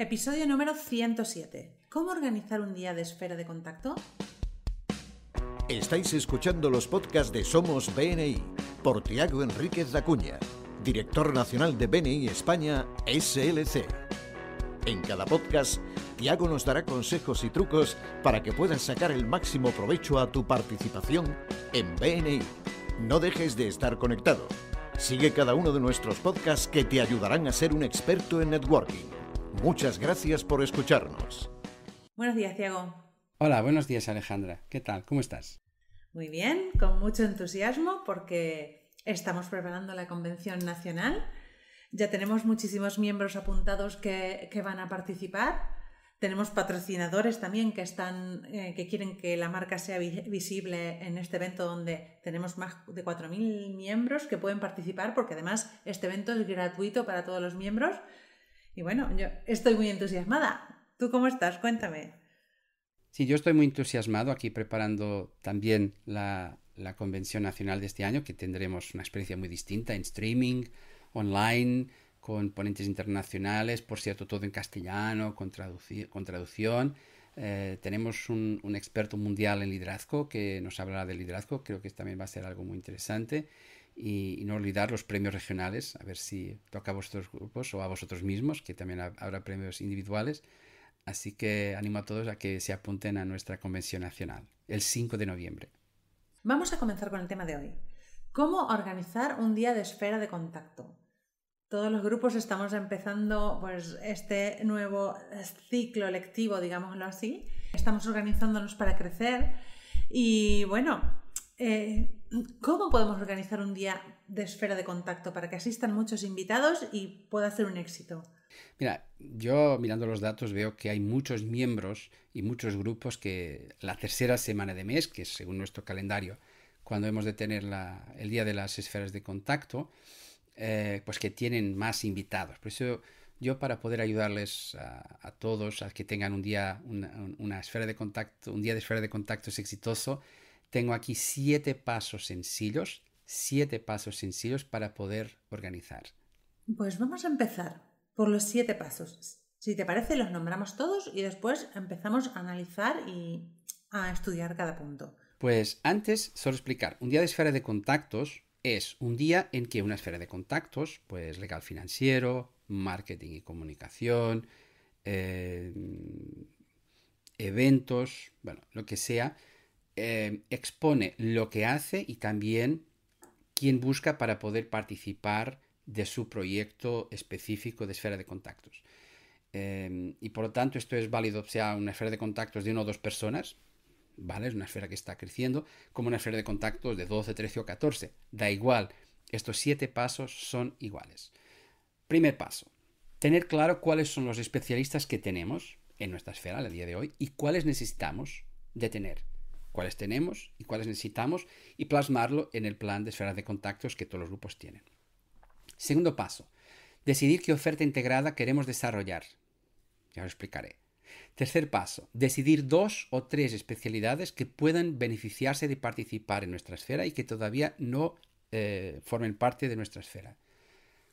Episodio número 107. ¿Cómo organizar un día de esfera de contacto? Estáis escuchando los podcasts de Somos BNI por Tiago Enríquez Dacuña, director nacional de BNI España SLC. En cada podcast, Tiago nos dará consejos y trucos para que puedas sacar el máximo provecho a tu participación en BNI. No dejes de estar conectado. Sigue cada uno de nuestros podcasts que te ayudarán a ser un experto en networking. Muchas gracias por escucharnos. Buenos días, Tiago. Hola, buenos días, Alejandra. ¿Qué tal? ¿Cómo estás? Muy bien, con mucho entusiasmo porque estamos preparando la Convención Nacional. Ya tenemos muchísimos miembros apuntados que, van a participar. Tenemos patrocinadores también que, están, eh, que quieren que la marca sea visible en este evento donde tenemos más de 4.000 miembros que pueden participar porque además este evento es gratuito para todos los miembros y bueno, yo estoy muy entusiasmada. ¿Tú cómo estás? Cuéntame. Sí, yo estoy muy entusiasmado aquí preparando también la, Convención Nacional de este año, que tendremos una experiencia muy distinta en streaming, online, con ponentes internacionales, por cierto, todo en castellano, con, traducción. Eh, tenemos un, experto mundial en liderazgo que nos hablará de liderazgo, creo que también va a ser algo muy interesante y, no olvidar los premios regionales, a ver si toca a vuestros grupos o a vosotros mismos, que también habrá premios individuales. Así que animo a todos a que se apunten a nuestra convención nacional, el 5 de noviembre. Vamos a comenzar con el tema de hoy. ¿Cómo organizar un día de esfera de contacto? Todos los grupos estamos empezando pues, este nuevo ciclo lectivo, digámoslo así. Estamos organizándonos para crecer y bueno, eh, ¿Cómo podemos organizar un día de esfera de contacto para que asistan muchos invitados y pueda ser un éxito? Mira, yo mirando los datos veo que hay muchos miembros y muchos grupos que la tercera semana de mes, que es según nuestro calendario, cuando hemos de tener el día de las esferas de contacto, eh, pues que tienen más invitados. Por eso yo para poder ayudarles a, todos a que tengan un día, una, esfera de contacto, un día de esfera de contacto es exitoso, tengo aquí siete pasos sencillos, siete pasos sencillos para poder organizar. Pues vamos a empezar por los siete pasos. Si te parece, los nombramos todos y después empezamos a analizar y a estudiar cada punto. Pues antes, solo explicar, un día de esfera de contactos es un día en que una esfera de contactos, pues legal financiero, marketing y comunicación, eh, eventos, bueno, lo que sea, Em, expone lo que hace y también quién busca para poder participar de su proyecto específico de esfera de contactos. Em, y por lo tanto esto es válido sea una esfera de contactos de una o dos personas, ¿vale? Es una esfera que está creciendo, como una esfera de contactos de 12, 13 o 14. Da igual, estos siete pasos son iguales. Primer paso, tener claro cuáles son los especialistas que tenemos en nuestra esfera a día de hoy y cuáles necesitamos de tener cuáles tenemos y cuáles necesitamos y plasmarlo en el plan de esferas de contactos que todos los grupos tienen. Segundo paso, decidir qué oferta integrada queremos desarrollar. Ya lo explicaré. Tercer paso, decidir dos o tres especialidades que puedan beneficiarse de participar en nuestra esfera y que todavía no eh, formen parte de nuestra esfera.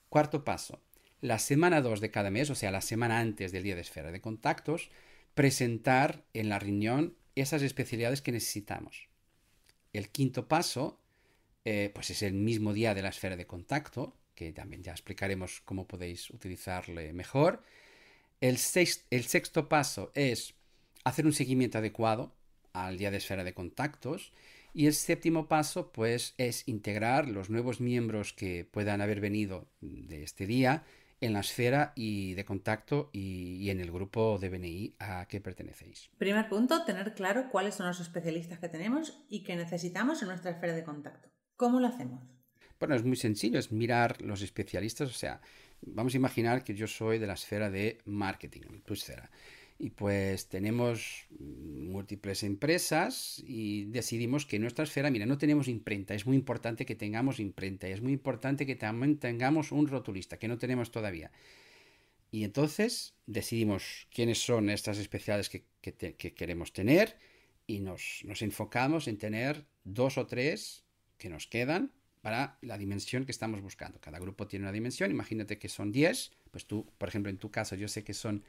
Cuarto paso, la semana 2 de cada mes, o sea, la semana antes del día de esfera de contactos, presentar en la reunión esas especialidades que necesitamos. El quinto paso, eh, pues es el mismo día de la esfera de contacto, que también ya explicaremos cómo podéis utilizarle mejor. El, el sexto paso es hacer un seguimiento adecuado al día de esfera de contactos. Y el séptimo paso, pues, es integrar los nuevos miembros que puedan haber venido de este día en la esfera y de contacto y, en el grupo de BNI a que pertenecéis. Primer punto, tener claro cuáles son los especialistas que tenemos y que necesitamos en nuestra esfera de contacto. ¿Cómo lo hacemos? Bueno, es muy sencillo, es mirar los especialistas, o sea, vamos a imaginar que yo soy de la esfera de marketing, tu esfera. Y pues tenemos múltiples empresas y decidimos que nuestra esfera, mira, no tenemos imprenta, es muy importante que tengamos imprenta, y es muy importante que también tengamos un rotulista, que no tenemos todavía. Y entonces decidimos quiénes son estas especiales que, queremos tener y nos, nos enfocamos en tener dos o tres que nos quedan para la dimensión que estamos buscando. Cada grupo tiene una dimensión, imagínate que son 10, pues tú, por ejemplo, en tu caso, yo sé que son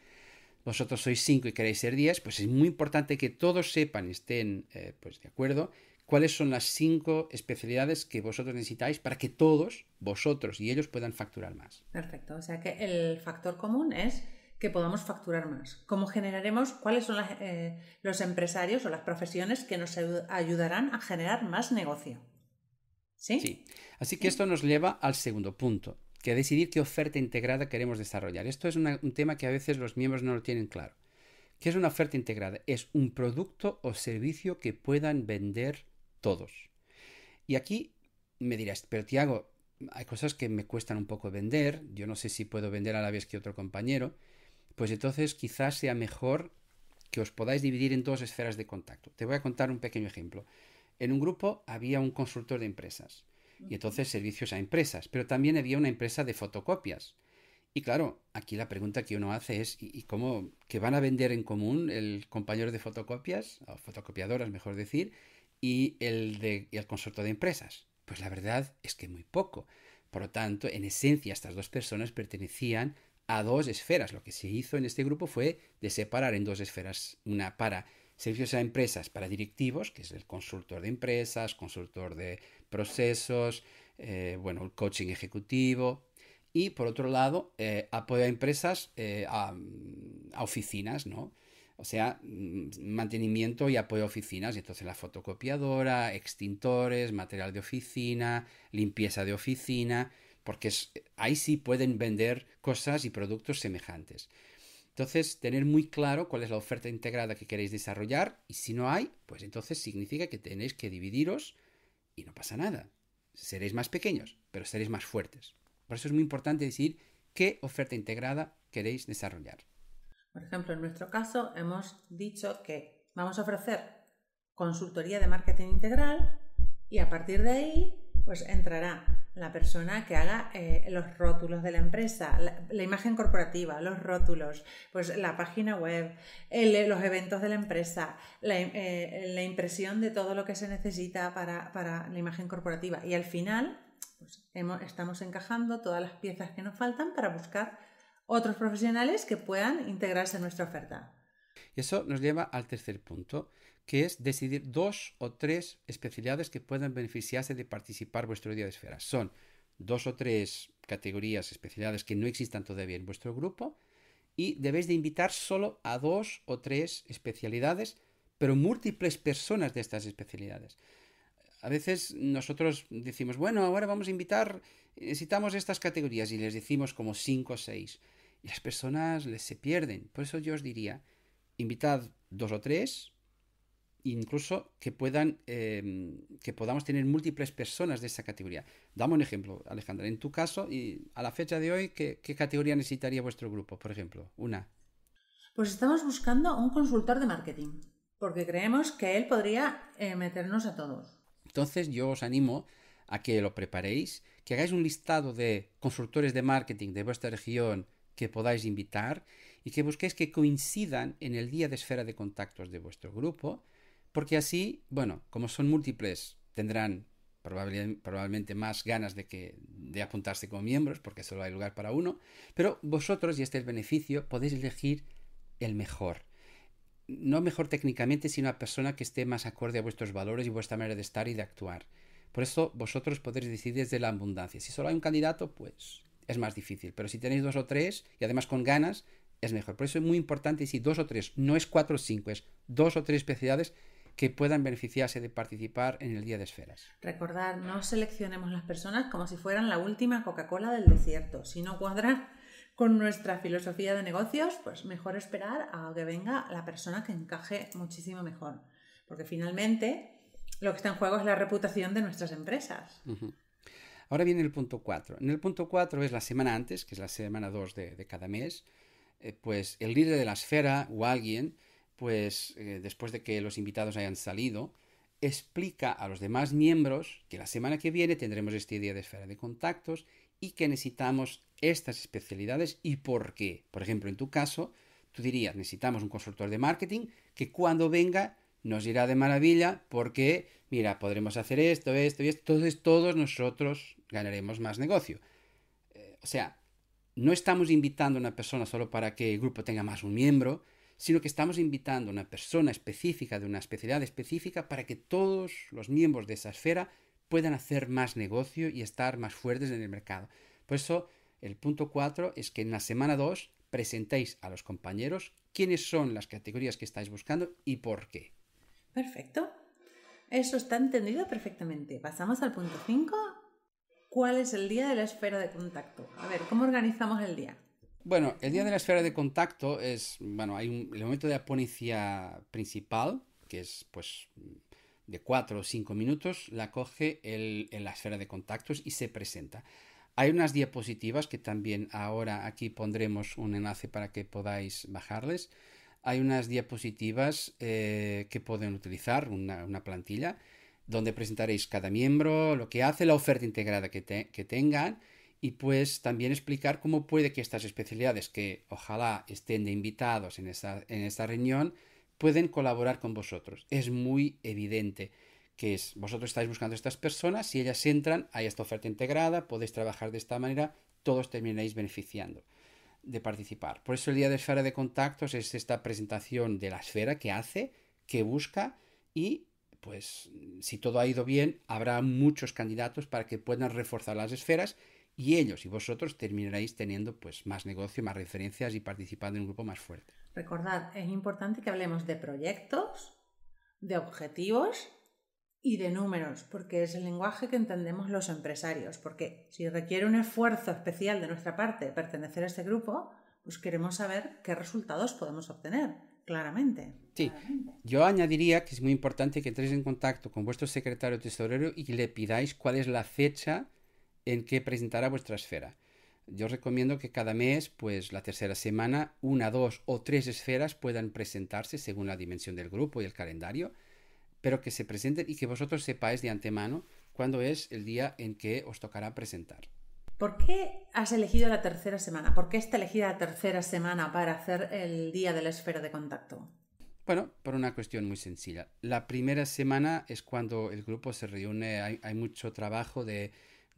vosotros sois cinco y queréis ser diez, pues es muy importante que todos sepan, estén eh, pues de acuerdo, cuáles son las cinco especialidades que vosotros necesitáis para que todos, vosotros y ellos puedan facturar más. Perfecto, o sea que el factor común es que podamos facturar más. ¿Cómo generaremos cuáles son eh, los empresarios o las profesiones que nos ayudarán a generar más negocio? sí. Así que esto nos lleva al segundo punto decidir qué oferta integrada queremos desarrollar. Esto es un tema que a veces los miembros no lo tienen claro. ¿Qué es una oferta integrada? Es un producto o servicio que puedan vender todos. Y aquí me dirás, pero Tiago, hay cosas que me cuestan un poco vender, yo no sé si puedo vender a la vez que otro compañero, pues entonces quizás sea mejor que os podáis dividir en dos esferas de contacto. Te voy a contar un pequeño ejemplo. En un grupo había un consultor de empresas y entonces servicios a empresas, pero también había una empresa de fotocopias. Y claro, aquí la pregunta que uno hace es, ¿y cómo que van a vender en común el compañero de fotocopias, o fotocopiadoras mejor decir, y el, de, y el consorcio de empresas? Pues la verdad es que muy poco. Por lo tanto, en esencia, estas dos personas pertenecían a dos esferas. Lo que se hizo en este grupo fue de separar en dos esferas, una para servicios a empresas para directivos, que es el consultor de empresas, consultor de procesos, eh, bueno, el coaching ejecutivo. Y por otro lado, eh, apoyo a empresas, eh, a, oficinas, ¿no? O sea, mm, mantenimiento y apoyo a oficinas. Y entonces la fotocopiadora, extintores, material de oficina, limpieza de oficina, porque ahí sí pueden vender cosas y productos semejantes. Entonces, tener muy claro cuál es la oferta integrada que queréis desarrollar y si no hay, pues entonces significa que tenéis que dividiros y no pasa nada. Seréis más pequeños, pero seréis más fuertes. Por eso es muy importante decir qué oferta integrada queréis desarrollar. Por ejemplo, en nuestro caso hemos dicho que vamos a ofrecer consultoría de marketing integral y a partir de ahí pues entrará la persona que haga eh, los rótulos de la empresa, la, imagen corporativa, los rótulos, pues la página web, los eventos de la empresa, eh, la, impresión de todo lo que se necesita para, para la imagen corporativa. Y al final, pues, estamos encajando todas las piezas que nos faltan para buscar otros profesionales que puedan integrarse en nuestra oferta. Y eso nos lleva al tercer punto, que es decidir dos o tres especialidades que puedan beneficiarse de participar vuestro día de esfera. Son dos o tres categorías, especialidades que no existan todavía en vuestro grupo y debéis de invitar solo a dos o tres especialidades, pero múltiples personas de estas especialidades. A veces nosotros decimos, bueno, ahora vamos a invitar, necesitamos estas categorías y les decimos como cinco o seis. Y las personas les se pierden. Por eso yo os diría, invitad dos o tres, incluso que puedan eh, que podamos tener múltiples personas de esa categoría. Damos un ejemplo, Alejandra. En tu caso, y a la fecha de hoy, ¿qué, categoría necesitaría vuestro grupo? Por ejemplo, una. Pues estamos buscando un consultor de marketing, porque creemos que él podría eh, meternos a todos. Entonces, yo os animo a que lo preparéis, que hagáis un listado de consultores de marketing de vuestra región que podáis invitar y que busquéis que coincidan en el día de esfera de contactos de vuestro grupo porque así, bueno, como son múltiples, tendrán probablemente más ganas de, que, de apuntarse como miembros, porque solo hay lugar para uno, pero vosotros, y este es el beneficio, podéis elegir el mejor. No mejor técnicamente, sino a persona que esté más acorde a vuestros valores y vuestra manera de estar y de actuar. Por eso vosotros podéis decidir desde la abundancia. Si solo hay un candidato, pues es más difícil, pero si tenéis dos o tres, y además con ganas, es mejor. Por eso es muy importante, si dos o tres, no es cuatro o cinco, es dos o tres especialidades, que puedan beneficiarse de participar en el Día de Esferas. Recordar, no seleccionemos las personas como si fueran la última Coca-Cola del desierto. Si no cuadra con nuestra filosofía de negocios, pues mejor esperar a que venga la persona que encaje muchísimo mejor. Porque finalmente lo que está en juego es la reputación de nuestras empresas. Ahora viene el punto 4. En el punto 4 es la semana antes, que es la semana 2 de, cada mes, eh, pues el líder de la esfera o alguien pues eh, después de que los invitados hayan salido, explica a los demás miembros que la semana que viene tendremos este día de esfera de contactos y que necesitamos estas especialidades y por qué. Por ejemplo, en tu caso, tú dirías, necesitamos un consultor de marketing que cuando venga nos irá de maravilla porque, mira, podremos hacer esto, esto y esto, entonces todos nosotros ganaremos más negocio. Eh, o sea, no estamos invitando a una persona solo para que el grupo tenga más un miembro, sino que estamos invitando a una persona específica de una especialidad específica para que todos los miembros de esa esfera puedan hacer más negocio y estar más fuertes en el mercado. Por eso, el punto 4 es que en la semana 2 presentéis a los compañeros quiénes son las categorías que estáis buscando y por qué. Perfecto. Eso está entendido perfectamente. Pasamos al punto 5. ¿Cuál es el día de la esfera de contacto? A ver, ¿cómo organizamos el día? Bueno, el día de la esfera de contacto es, bueno, hay un, el momento de ponencia principal, que es pues de cuatro o cinco minutos, la coge en la esfera de contactos y se presenta. Hay unas diapositivas que también ahora aquí pondremos un enlace para que podáis bajarles. Hay unas diapositivas eh, que pueden utilizar, una, plantilla, donde presentaréis cada miembro, lo que hace, la oferta integrada que tengan y pues también explicar cómo puede que estas especialidades que ojalá estén de invitados en esta, reunión pueden colaborar con vosotros. Es muy evidente que vosotros estáis buscando a estas personas, si ellas entran, hay esta oferta integrada, podéis trabajar de esta manera, todos termináis beneficiando de participar. Por eso el día de esfera de contactos es esta presentación de la esfera que hace, que busca y pues si todo ha ido bien, habrá muchos candidatos para que puedan reforzar las esferas y ellos y vosotros terminaréis teniendo pues más negocio, más referencias y participando en un grupo más fuerte. Recordad, es importante que hablemos de proyectos, de objetivos y de números, porque es el lenguaje que entendemos los empresarios, porque si requiere un esfuerzo especial de nuestra parte pertenecer a este grupo, pues queremos saber qué resultados podemos obtener, claramente. Sí, yo añadiría que es muy importante que entréis en contacto con vuestro secretario tesorero y le pidáis cuál es la fecha en que presentará vuestra esfera. Yo recomiendo que cada mes, pues la tercera semana, una, dos o tres esferas puedan presentarse según la dimensión del grupo y el calendario, pero que se presenten y que vosotros sepáis de antemano cuándo es el día en que os tocará presentar. ¿Por qué has elegido la tercera semana? ¿Por qué está elegida la tercera semana para hacer el día de la esfera de contacto? Bueno, por una cuestión muy sencilla. La primera semana es cuando el grupo se reúne, hay mucho trabajo de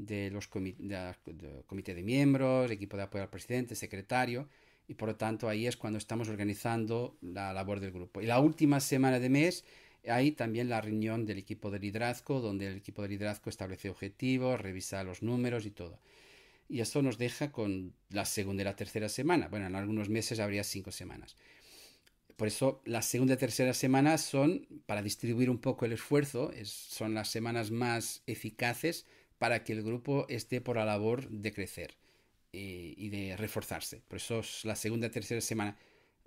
de los de, comité de miembros, equipo de apoyo al presidente, secretario, y por lo tanto ahí es cuando estamos organizando la labor del grupo. Y la última semana de mes hay también la reunión del equipo de liderazgo, donde el equipo de liderazgo establece objetivos, revisa los números y todo. Y eso nos deja con la segunda y la tercera semana. Bueno, en algunos meses habría cinco semanas. Por eso la segunda y tercera semana son, para distribuir un poco el esfuerzo, son las semanas más eficaces para que el grupo esté por la labor de crecer eh, y de reforzarse. Por eso es la segunda, tercera semana.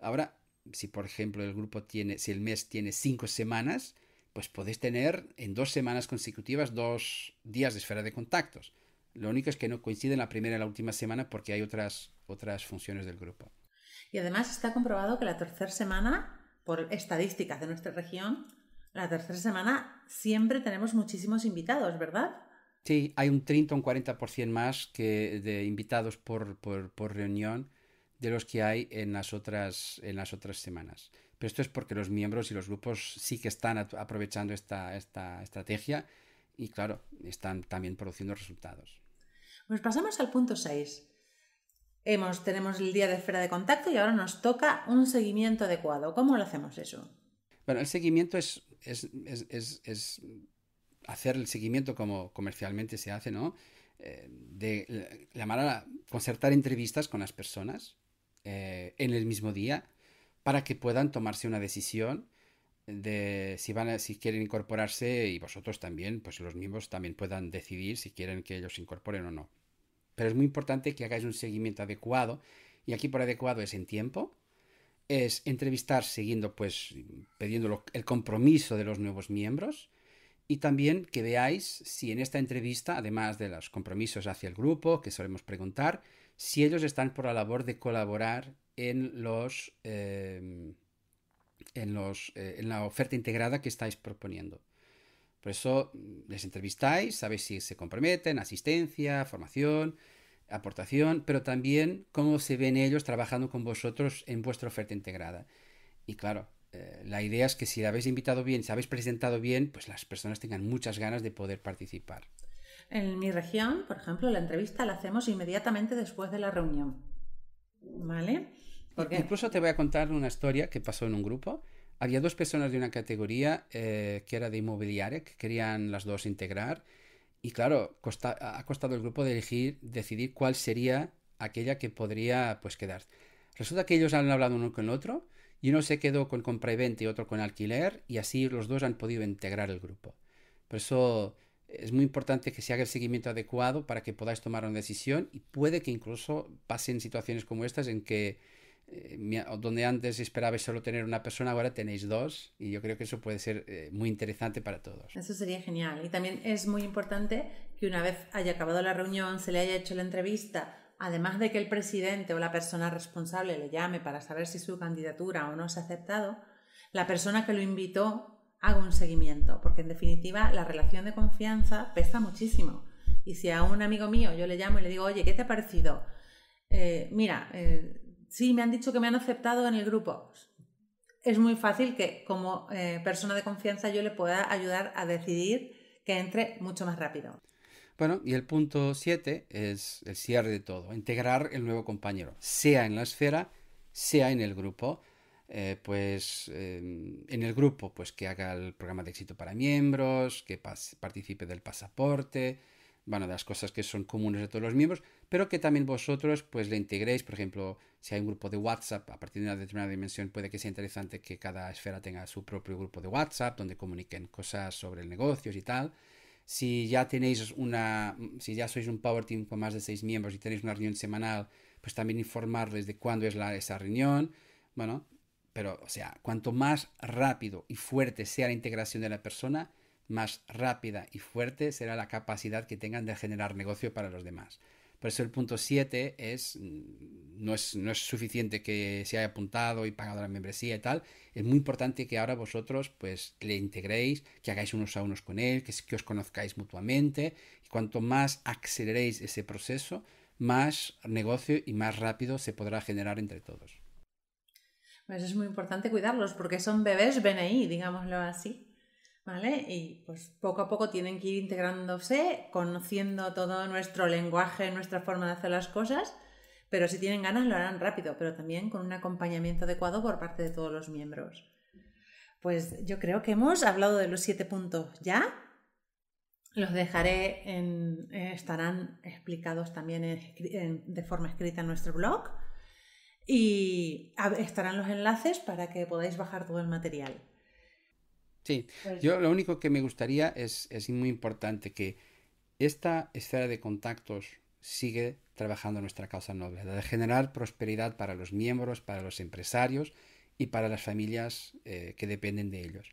Ahora, si por ejemplo el grupo tiene, si el mes tiene cinco semanas, pues podéis tener en dos semanas consecutivas dos días de esfera de contactos. Lo único es que no coinciden la primera y la última semana porque hay otras, otras funciones del grupo. Y además está comprobado que la tercera semana, por estadísticas de nuestra región, la tercera semana siempre tenemos muchísimos invitados, ¿verdad? Sí, hay un 30 o un 40% más que de invitados por, reunión de los que hay en las, otras, en las otras semanas. Pero esto es porque los miembros y los grupos sí que están aprovechando esta, esta estrategia y claro, están también produciendo resultados. Pues pasamos al punto 6. Hemos, tenemos el día de esfera de contacto y ahora nos toca un seguimiento adecuado. ¿Cómo lo hacemos eso? Bueno, el seguimiento es, es, es, es hacer el seguimiento como comercialmente se hace, ¿no? Eh, de llamar a concertar entrevistas con las personas eh, en el mismo día para que puedan tomarse una decisión de si van a, si quieren incorporarse y vosotros también, pues los miembros también puedan decidir si quieren que ellos se incorporen o no. Pero es muy importante que hagáis un seguimiento adecuado y aquí por adecuado es en tiempo, es entrevistar siguiendo pues pidiendo el compromiso de los nuevos miembros y también que veáis si en esta entrevista, además de los compromisos hacia el grupo que solemos preguntar, si ellos están por la labor de colaborar en los, eh, en, eh, en la oferta integrada que estáis proponiendo. Por eso mm, les entrevistáis, sabéis si se comprometen, asistencia, formación, aportación, pero también cómo se ven ellos trabajando con vosotros en vuestra oferta integrada. Y claro, eh, la idea es que si la habéis invitado bien, si la habéis presentado bien, pues las personas tengan muchas ganas de poder participar. En mi región, por ejemplo, la entrevista la hacemos inmediatamente después de la reunión. ¿Vale? Porque... Incluso te voy a contar una historia que pasó en un grupo. Había dos personas de una categoría eh, que era de inmobiliaria, que querían las dos integrar. Y claro, ha costado el grupo elegir, decidir cuál sería aquella que podría pues quedar. Resulta que ellos han hablado uno con el otro y uno se quedó con compra y otro con alquiler, y así los dos han podido integrar el grupo. Por eso es muy importante que se haga el seguimiento adecuado para que podáis tomar una decisión y puede que incluso pasen situaciones como estas en que eh, donde antes esperabais solo tener una persona, ahora tenéis dos y yo creo que eso puede ser eh, muy interesante para todos. Eso sería genial y también es muy importante que una vez haya acabado la reunión, se le haya hecho la entrevista, además de que el presidente o la persona responsable le llame para saber si su candidatura o no ha aceptado, la persona que lo invitó haga un seguimiento, porque en definitiva la relación de confianza pesa muchísimo. Y si a un amigo mío yo le llamo y le digo, oye, ¿qué te ha parecido? Eh, mira, eh, sí, me han dicho que me han aceptado en el grupo. Es muy fácil que como eh, persona de confianza yo le pueda ayudar a decidir que entre mucho más rápido. Bueno, y el punto 7 es el cierre de todo, integrar el nuevo compañero, sea en la esfera, sea en el grupo. Eh, pues em, en el grupo, pues que haga el programa de éxito para miembros, que participe del pasaporte, bueno, de las cosas que son comunes de todos los miembros, pero que también vosotros pues le integréis, por ejemplo, si hay un grupo de WhatsApp, a partir de una determinada dimensión puede que sea interesante que cada esfera tenga su propio grupo de WhatsApp, donde comuniquen cosas sobre el negocio y tal. Si ya tenéis una, si ya sois un Power Team con más de seis miembros y tenéis una reunión semanal, pues también informarles de cuándo es la, esa reunión. Bueno, pero o sea, cuanto más rápido y fuerte sea la integración de la persona, más rápida y fuerte será la capacidad que tengan de generar negocio para los demás. Por eso el punto 7 mm, es no, es, suficiente que se haya apuntado y pagado la membresía y tal. Es muy importante que ahora vosotros pues le integréis, que hagáis unos a unos con él, que, os conozcáis mutuamente. Y cuanto más aceleréis ese proceso, más negocio y más rápido se podrá generar entre todos. Pues es muy importante cuidarlos porque son bebés BNI, digámoslo así. ¿Vale? Y pues poco a poco tienen que ir integrándose, conociendo todo nuestro lenguaje, nuestra forma de hacer las cosas, pero si tienen ganas lo harán rápido, pero también con un acompañamiento adecuado por parte de todos los miembros. Pues yo creo que hemos hablado de los siete puntos ya. Los dejaré, en, eh, estarán explicados también de forma escrita en nuestro blog y estarán los enlaces para que podáis bajar todo el material. Sí, pues yo lo único que me gustaría es, es muy importante que esta esfera de contactos sigue trabajando nuestra causa noble, la de generar prosperidad para los miembros, para los empresarios y para las familias eh, que dependen de ellos.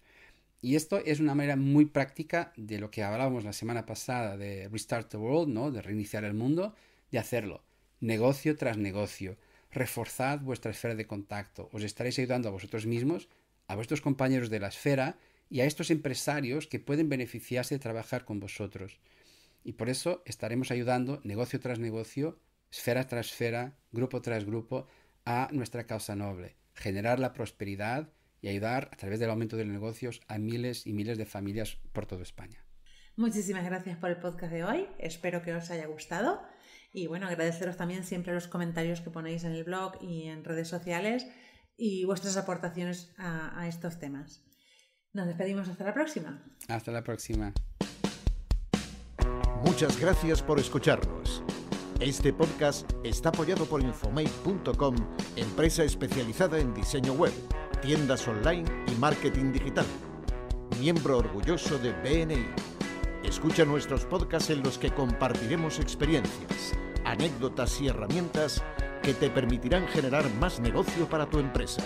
Y esto es una manera muy práctica de lo que hablábamos la semana pasada de Restart the World, ¿no? De reiniciar el mundo, de hacerlo negocio tras negocio. Reforzad vuestra esfera de contacto. Os estaréis ayudando a vosotros mismos, a vuestros compañeros de la esfera y a estos empresarios que pueden beneficiarse de trabajar con vosotros. Y por eso estaremos ayudando negocio tras negocio, esfera tras esfera, grupo tras grupo, a nuestra causa noble, generar la prosperidad y ayudar a través del aumento de los negocios a miles y miles de familias por toda España. Muchísimas gracias por el podcast de hoy, espero que os haya gustado y bueno, agradeceros también siempre los comentarios que ponéis en el blog y en redes sociales y vuestras aportaciones a, a estos temas. Nos despedimos hasta la próxima. Hasta la próxima. Muchas gracias por escucharnos. Este podcast está apoyado por infomate.com, empresa especializada en diseño web, tiendas online y marketing digital. Miembro orgulloso de BNI. Escucha nuestros podcasts en los que compartiremos experiencias, anécdotas y herramientas que te permitirán generar más negocio para tu empresa.